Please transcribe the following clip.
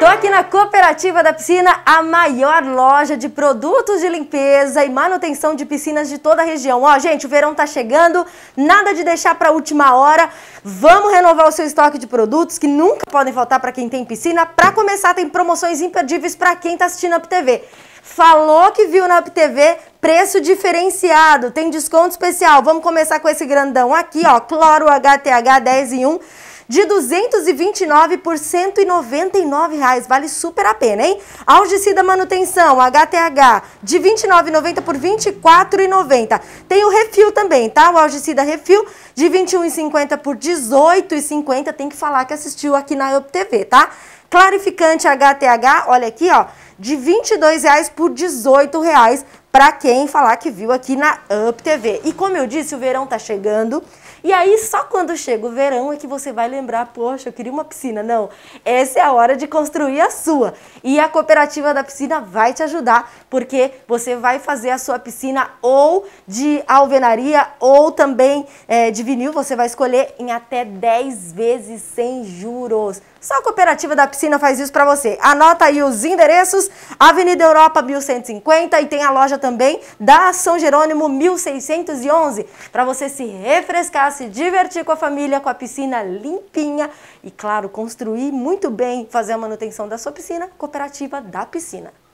Tô aqui na Cooperativa da Piscina, a maior loja de produtos de limpeza e manutenção de piscinas de toda a região. Ó, gente, o verão tá chegando, nada de deixar para última hora. Vamos renovar o seu estoque de produtos que nunca podem faltar para quem tem piscina. Para começar, tem promoções imperdíveis para quem tá assistindo a PTV. TV. Falou que viu na PTV, preço diferenciado, tem desconto especial. Vamos começar com esse grandão aqui, ó, cloro HTH 10 em 1 de 229 por 199 reais. Vale super a pena, hein? Algicida Manutenção, HTH, de 29,90 por 24,90. Tem o refil também, tá? O Algicida Refil, de 21,50 por 18,50. Tem que falar que assistiu aqui na Up TV, tá? Clarificante HTH, olha aqui, ó, de R$ 22,00 por R$ 18,00 para quem falar que viu aqui na Up TV. E como eu disse, o verão tá chegando. E aí só quando chega o verão é que você vai lembrar, poxa, eu queria uma piscina. Não, essa é a hora de construir a sua. E a cooperativa da piscina vai te ajudar, porque você vai fazer a sua piscina ou de alvenaria ou também é, de vinil, você vai escolher em até 10 vezes sem juros. Só a Cooperativa da Piscina faz isso para você. Anota aí os endereços, Avenida Europa 1150 e tem a loja também da São Jerônimo 1611, para você se refrescar, se divertir com a família, com a piscina limpinha e, claro, construir muito bem, fazer a manutenção da sua piscina, cooperativa da piscina.